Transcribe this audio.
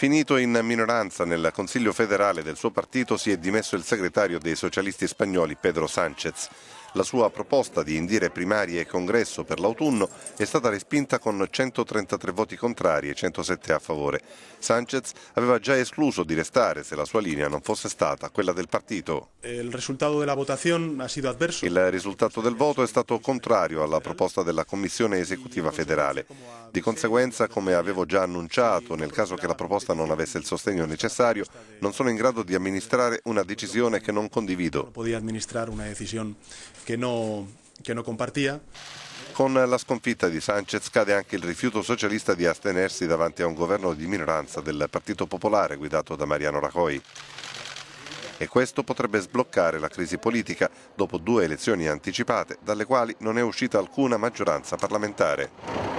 Finito in minoranza nel Consiglio federale del suo partito si è dimesso il segretario dei socialisti spagnoli Pedro Sánchez. La sua proposta di indire primarie e congresso per l'autunno è stata respinta con 133 voti contrari e 107 a favore. Sanchez aveva già escluso di restare se la sua linea non fosse stata quella del partito. Il risultato della votazione ha sido adverso. Il risultato del voto è stato contrario alla proposta della Commissione esecutiva federale. Di conseguenza, come avevo già annunciato, nel caso che la proposta non avesse il sostegno necessario, non sono in grado di amministrare una decisione che non condivido. Non podia amministrare una decisione che non che no compartía. Con la sconfitta di Sanchez cade anche il rifiuto socialista di astenersi davanti a un governo di minoranza del Partito Popolare guidato da Mariano Rajoy. E questo potrebbe sbloccare la crisi politica dopo due elezioni anticipate dalle quali non è uscita alcuna maggioranza parlamentare.